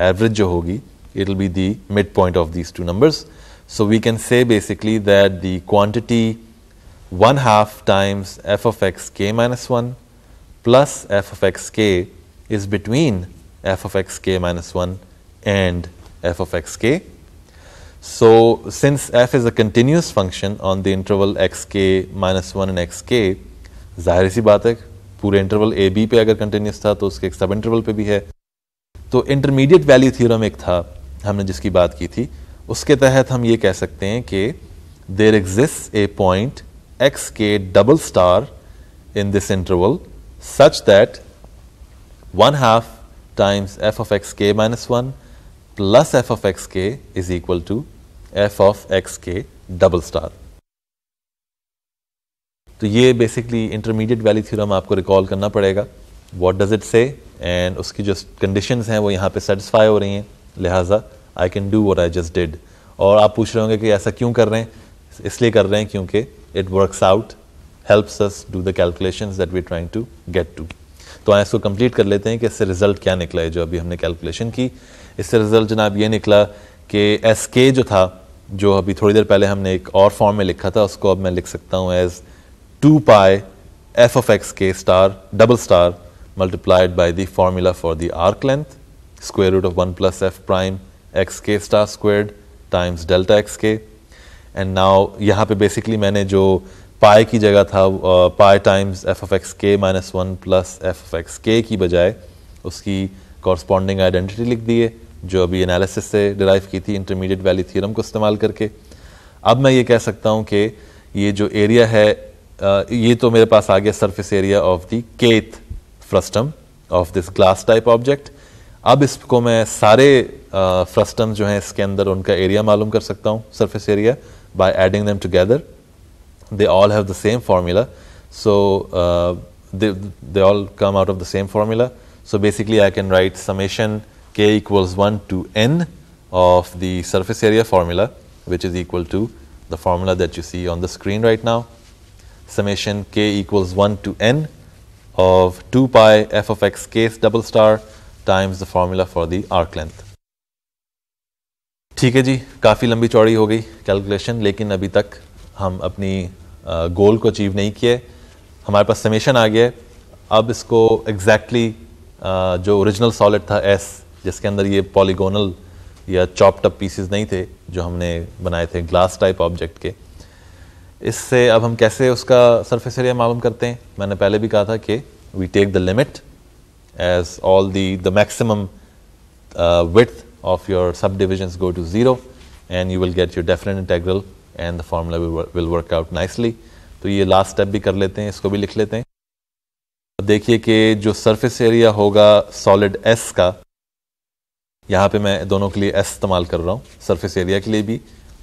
एवरेज जो होगी it will be the mid point of these two numbers so we can say basically that the quantity one half times f of x k minus one plus f of x k is between f of x k minus one and f of x k so since f is a continuous function on the interval x k minus one and x k जाहिर सी बात है पूरे interval a B पे अगर continuous था तो उसके एक सब इंटरवल पे भी है तो इंटरमीडिएट वैल्यू थ्योरम एक था हमने जिसकी बात की थी उसके तहत हम ये कह सकते हैं कि there exist a point x k double star in this interval such that one half times f of x k minus one plus f of x k is equal to f of x k double star तो ये basically intermediate value theorem आपको recall करना पड़ेगा what does it say and उसकी जो conditions हैं वो यहाँ पे सेटिस्फाई हो रही हैं लिहाजा I can do what I just did और आप पूछ रहे होंगे कि ऐसा क्यों कर रहे हैं इसलिए कर रहे हैं क्योंकि it works out helps us do the calculation that we trying to get to तो आए इसको कंप्लीट कर लेते हैं कि इससे रिजल्ट क्या निकला है जो अभी हमने कैलकुलेशन की इससे रिजल्ट जनाब ये निकला कि एस के जो था जो अभी थोड़ी देर पहले हमने एक और फॉर्म में लिखा था उसको अब मैं लिख सकता हूँ as 2 pi f of x k star double star multiplied by the formula for the arc length square root of 1 plus f prime x k star squared times delta x k and now यहाँ पे basically मैंने जो पाए की जगह था pi times f of x k minus one plus f of x k की बजाय उसकी कॉरस्पॉन्डिंग आइडेंटिटी लिख दी है जो अभी एनालिसिस से डिराइव की थी इंटरमीडिएट वैली थ्योरम को इस्तेमाल करके अब मैं ये कह सकता हूँ कि ये जो एरिया है Uh, ये तो मेरे पास आ गया surface area of the kth frustum of this glass type object अब इसको मैं सारे uh, जो हैं इसके अंदर उनका एरिया मालूम कर सकता हूँ surface area by adding them together they all have the same formula so they all come out of the same formula so basically I can write summation k equals one to n of the surface area formula which is equal to the formula that you see on the screen right now summation k equals 1 to n of 2 pi f of x k double star times the formula for the arc length. ठीक है जी काफ़ी लंबी चौड़ी हो गई calculation लेकिन अभी तक हम अपनी गोल को अचीव नहीं किए हमारे पास समेशन आ गया है अब इसको एग्जैक्टली exactly, जो ओरिजिनल सॉलिड था एस जिसके अंदर ये पॉलीगोनल या चॉप्ड अप पीसेस नहीं थे जो हमने बनाए थे ग्लास टाइप ऑब्जेक्ट के इससे अब हम कैसे उसका सरफेस एरिया मालूम करते हैं मैंने पहले भी कहा था कि we take the limit as all the the maximum width of your subdivisions go to zero and you will get your definite integral and the will, will work out nicely तो ये last step भी कर लेते हैं इसको भी लिख लेते हैं अब देखिए कि जो सरफेस एरिया होगा सॉलिड एस का यहाँ पे मैं दोनों के लिए एस इस्तेमाल कर रहा हूँ सरफेस एरिया के लिए भी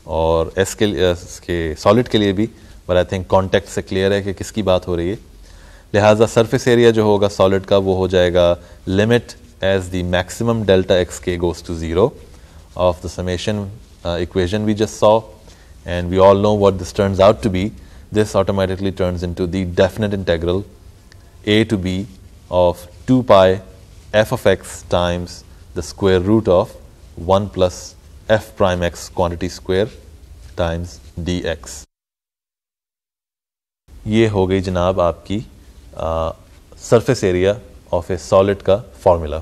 और एस के इसके सॉलिड के लिए भी बट आई थिंक कॉन्टैक्ट से क्लियर है कि किसकी बात हो रही है लिहाजा सरफेस एरिया जो होगा सॉलिड का वो हो जाएगा limit as the maximum delta x k goes to zero of the summation equation we just saw and we all know what this turns out to be this automatically turns into the definite integral a to b of 2 pi f of x times the square root of 1 plus f prime x quantity square times d x ये हो गई जनाब आपकी surface area of a solid का formula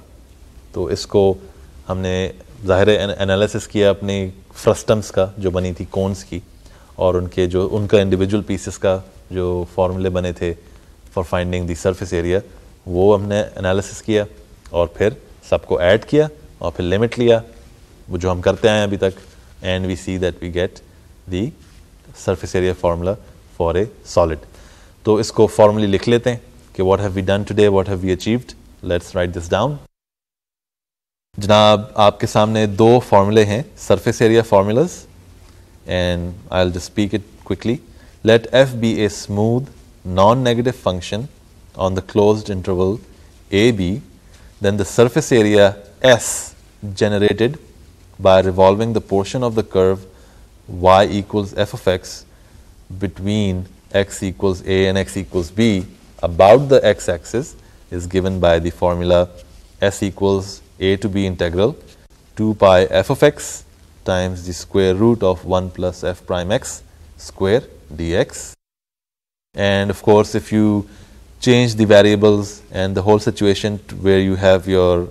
तो इसको हमने ज़ाहिर एनालिसिस किया अपनी फ्रस्टम्स का जो बनी थी कोन्स की और उनके जो उनका इंडिविजुअल पीसेस का जो फार्मूले बने थे for finding the surface area वो हमने एनालिसिस किया और फिर सबको ऐड किया और फिर लिमिट लिया वो जो हम करते आए अभी तक and we see that we get the surface area formula for a solid तो इसको फॉर्मली लिख लेते हैं कि what have we done today what have we achieved let's write this down जनाब आपके सामने दो फार्मूले हैं surface area formulas and I will just speak it quickly let f be a smooth non negative function on the closed interval a b then the surface area s generated by revolving the portion of the curve y equals f of x between x equals a and x equals b about the x axis is given by the formula s equals a to b integral 2 pi f of x times the square root of 1 plus f prime x square dx. And of course, if you change the variables and the whole situation where you have your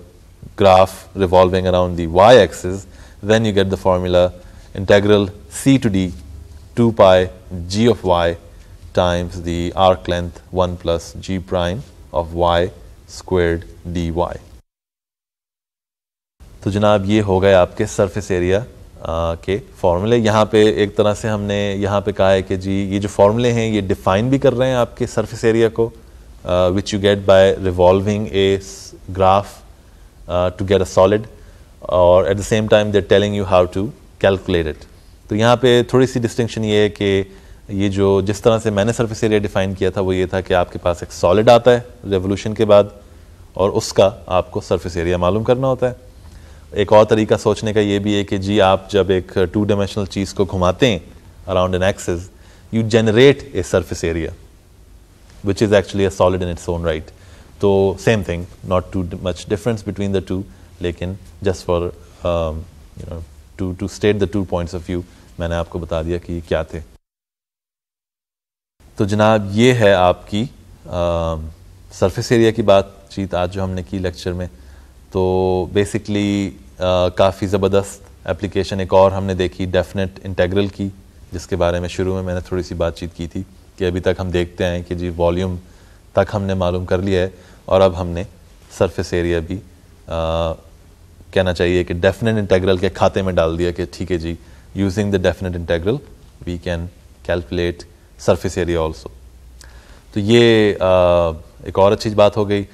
graph revolving around the y axis, then you get the formula integral c to d 2 pi g of y times the arc length 1 plus g prime of y squared dy. तो जनाब ये हो गए आपके surface area के फॉर्मूले यहाँ पे एक तरह से हमने यहाँ पे कहा है कि जी ये जो फॉर्मूले हैं ये डिफाइन भी कर रहे हैं आपके सरफेस एरिया को which you get by revolving a graph to get a solid और at the same time they telling you how to calculate it तो यहाँ पे थोड़ी सी डिस्टिंक्शन ये है कि ये जो जिस तरह से मैंने सरफेस एरिया डिफाइन किया था वो ये था कि आपके पास एक सॉलिड आता है रेवोल्यूशन के बाद और उसका आपको सरफेस एरिया मालूम करना होता है एक और तरीका सोचने का ये भी है कि जी आप जब एक टू डायमेंशनल चीज़ को घुमाते हैं around an axis you generate a surface area which is actually a solid in its own right तो same thing not too much difference between the two लेकिन just for you know to to state the two points of view मैंने आपको बता दिया कि क्या थे तो जनाब ये है आपकी सरफेस um, एरिया की बातचीत आज जो हमने की लेक्चर में तो बेसिकली काफ़ी ज़बरदस्त एप्लीकेशन एक और हमने देखी डेफिनेट इंटेग्रल की जिसके बारे में शुरू में मैंने थोड़ी सी बातचीत की थी कि अभी तक हम देखते हैं कि जी वॉल्यूम तक हमने मालूम कर लिया है और अब हमने सरफेस एरिया भी कहना चाहिए कि डेफिनेट इंटेग्रल के खाते में डाल दिया कि ठीक है जी using the definite integral we can calculate surface area also तो ये आ, एक और अच्छी बात हो गई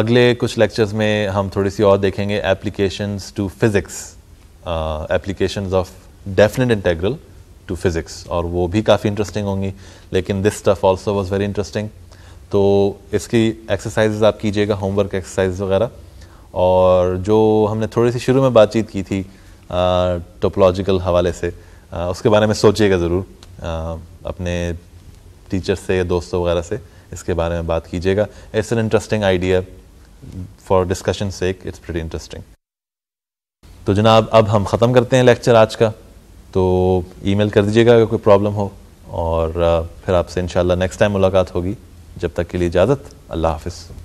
अगले कुछ लेक्चर्स में हम थोड़ी सी और देखेंगे applications to physics applications of definite integral to physics और वो भी काफ़ी इंटरेस्टिंग होंगी लेकिन this stuff also was very interesting तो इसकी एक्सरसाइजेज आप कीजिएगा होमवर्क एक्सरसाइज वगैरह और जो हमने थोड़ी सी शुरू में बातचीत की थी टोपोलॉजिकल हवाले से आ, उसके बारे में सोचिएगा ज़रूर अपने टीचर से या दोस्तों वगैरह से इसके बारे में बात कीजिएगा it's an interesting idea for discussion sake it's pretty interesting तो जनाब अब हम ख़त्म करते हैं लेक्चर आज का तो ईमेल कर दीजिएगा अगर कोई प्रॉब्लम हो और फिर आपसे इन नेक्स्ट टाइम मुलाकात होगी जब तक के लिए इजाज़त अल्लाह हाफिज़